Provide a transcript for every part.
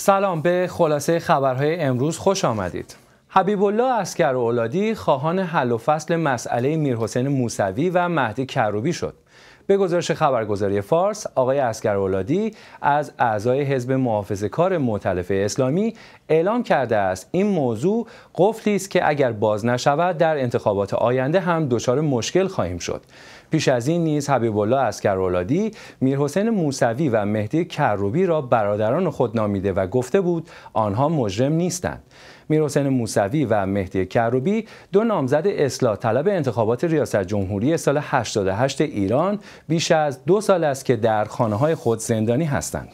سلام به خلاصه خبرهای امروز خوش آمدید. حبیب الله اسکر اولادی خواهان حل و فصل مسئله میرحسین موسوی و مهدی کروبی شد. به گزارش خبرگزاری فارس، آقای اسکر اولادی از اعضای حزب محافظه کار معتلفه اسلامی اعلام کرده است این موضوع قفلی است که اگر باز نشود در انتخابات آینده هم دچار مشکل خواهیم شد. پیش از این نیز حبیب الله اسکرولادی میرحسین موسوی و مهدی کروبی را برادران خود نامیده و گفته بود آنها مجرم نیستند میرحسین موسوی و مهدی کروبی دو نامزد اصلاح طلب انتخابات ریاست جمهوری سال 88 ایران بیش از دو سال است که در خانه های خود زندانی هستند.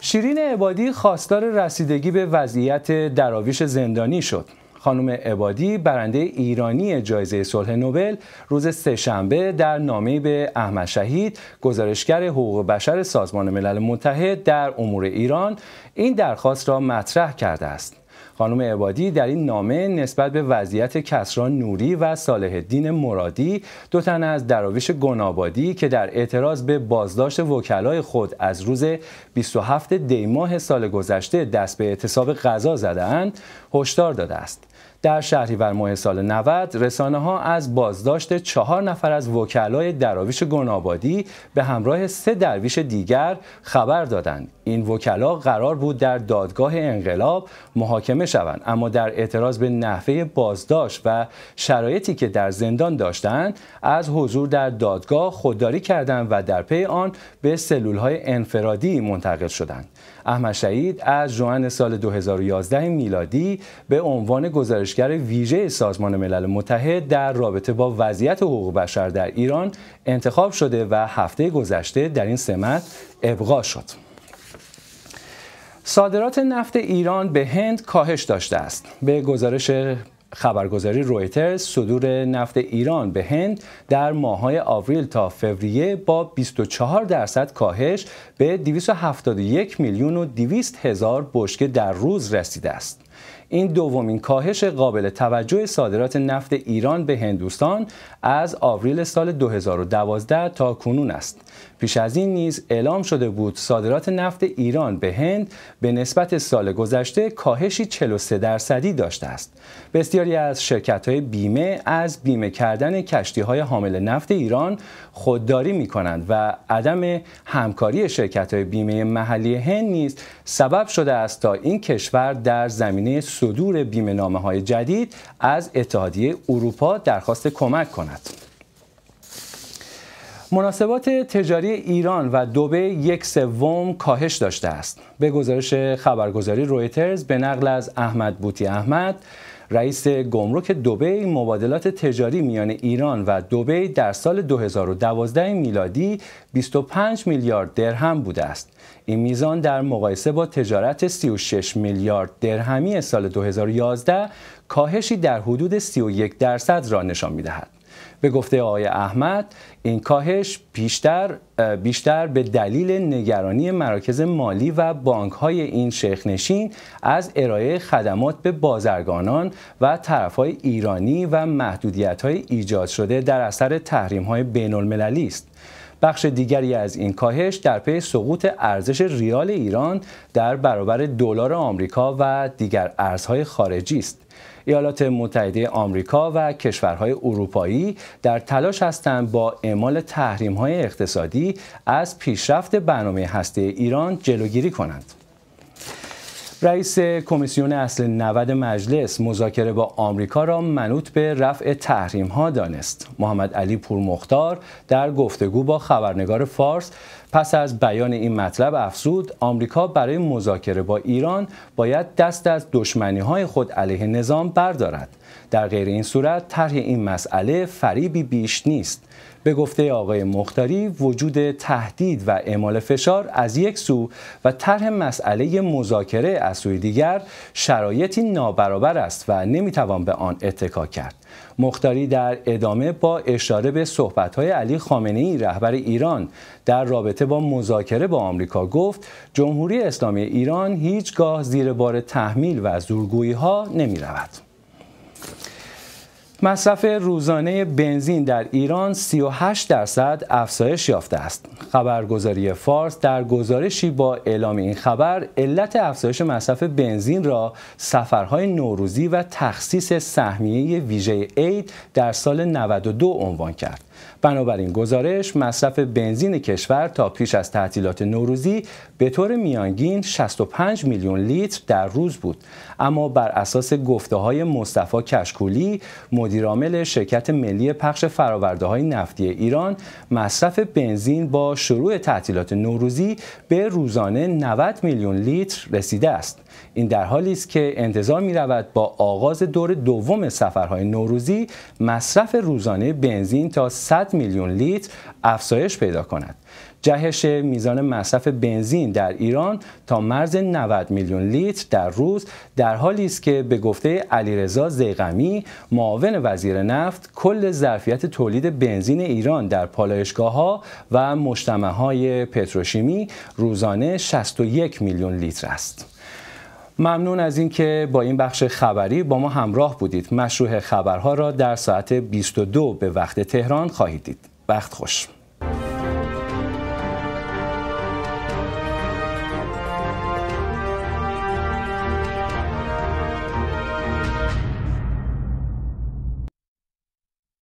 شیرین عبادی خواستار رسیدگی به وضعیت دراویش زندانی شد. خانم عبادی برنده ایرانی جایزه صلح نوبل روز سهشنبه در نامه به احمد شهید گزارشگر حقوق بشر سازمان ملل متحد در امور ایران این درخواست را مطرح کرده است خانم عبادی در این نامه نسبت به وضعیت کسران نوری و صالح الدین مرادی دو تن از دراویش گنابادی که در اعتراض به بازداشت وکلای خود از روز 27 دیماه سال گذشته دست به اعتصاب غذا زدهاند هشدار داده است در شهریور ماه سال 90 رسانه ها از بازداشت چهار نفر از وکلای دراویش گنابادی به همراه سه درویش دیگر خبر دادند این وکلا قرار بود در دادگاه انقلاب محاکمه شوند اما در اعتراض به نحوه بازداشت و شرایطی که در زندان داشتند از حضور در دادگاه خودداری کردند و در پی آن به سلول های انفرادی منتقل شدند احمد شهید از جوان سال 2011 میلادی به عنوان گزارش پژوهشگر ویژه سازمان ملل متحد در رابطه با وضعیت حقوق بشر در ایران انتخاب شده و هفته گذشته در این سمت ابقا شد. صادرات نفت ایران به هند کاهش داشته است. به گزارش خبرگزاری رویترز صدور نفت ایران به هند در ماهای آوریل تا فوریه با 24 درصد کاهش به 271 میلیون و 200 هزار بشکه در روز رسیده است. این دومین کاهش قابل توجه صادرات نفت ایران به هندوستان از آوریل سال 2012 تا کنون است. پیش از این نیز اعلام شده بود صادرات نفت ایران به هند به نسبت سال گذشته کاهشی 43 درصدی داشته است. بسیاری از شرکت های بیمه از بیمه کردن کشتی های حامل نفت ایران خودداری می کنند و عدم همکاری شرکت های بیمه محلی هند نیز سبب شده است تا این کشور در زمین زمینه صدور بیمه های جدید از اتحادیه اروپا درخواست کمک کند. مناسبات تجاری ایران و دوبه یک سوم کاهش داشته است. به گزارش خبرگزاری رویترز به نقل از احمد بوتی احمد رئیس گمرک دوبی مبادلات تجاری میان ایران و دوبی در سال 2012 میلادی 25 میلیارد درهم بوده است. این میزان در مقایسه با تجارت 36 میلیارد درهمی سال 2011 کاهشی در حدود 31 درصد را نشان می‌دهد. به گفته آقای احمد این کاهش بیشتر بیشتر به دلیل نگرانی مراکز مالی و بانک های این نشین از ارائه خدمات به بازرگانان و طرف های ایرانی و محدودیت های ایجاد شده در اثر تحریم های بین المللی است. بخش دیگری از این کاهش در پی سقوط ارزش ریال ایران در برابر دلار آمریکا و دیگر ارزهای خارجی است. ایالات متحده آمریکا و کشورهای اروپایی در تلاش هستند با اعمال تحریم‌های اقتصادی از پیشرفت برنامه هسته ایران جلوگیری کنند. رئیس کمیسیون اصل 90 مجلس مذاکره با آمریکا را منوط به رفع تحریم ها دانست. محمد علی پورمختار در گفتگو با خبرنگار فارس پس از بیان این مطلب افزود آمریکا برای مذاکره با ایران باید دست از دشمنی های خود علیه نظام بردارد. در غیر این صورت طرح این مسئله فریبی بیش نیست. به گفته آقای مختاری وجود تهدید و اعمال فشار از یک سو و طرح مسئله مذاکره از سوی دیگر شرایطی نابرابر است و نمیتوان به آن اتکا کرد مختاری در ادامه با اشاره به صحبت‌های علی خامنه‌ای رهبر ایران در رابطه با مذاکره با آمریکا گفت جمهوری اسلامی ایران هیچگاه زیر بار تحمیل و زورگویی‌ها نمی‌رود. مصرف روزانه بنزین در ایران 38 درصد افزایش یافته است. خبرگزاری فارس در گزارشی با اعلام این خبر علت افزایش مصرف بنزین را سفرهای نوروزی و تخصیص سهمیه ویژه عید در سال 92 عنوان کرد. بنابراین گزارش مصرف بنزین کشور تا پیش از تعطیلات نوروزی به طور میانگین 65 میلیون لیتر در روز بود اما بر اساس گفته های مصطفی کشکولی مدیرعامل شرکت ملی پخش فراورده های نفتی ایران مصرف بنزین با شروع تعطیلات نوروزی به روزانه 90 میلیون لیتر رسیده است این در حالی است که انتظار می رود با آغاز دور دوم سفرهای نوروزی مصرف روزانه بنزین تا 100 میلیون لیتر افزایش پیدا کند جهش میزان مصرف بنزین در ایران تا مرز 90 میلیون لیتر در روز در حالی است که به گفته علیرضا زیغمی معاون وزیر نفت کل ظرفیت تولید بنزین ایران در پالایشگاه ها و مجتمع های پتروشیمی روزانه 61 میلیون لیتر است. ممنون از اینکه با این بخش خبری با ما همراه بودید. مشروع خبرها را در ساعت 22 به وقت تهران خواهید دید. وقت خوش.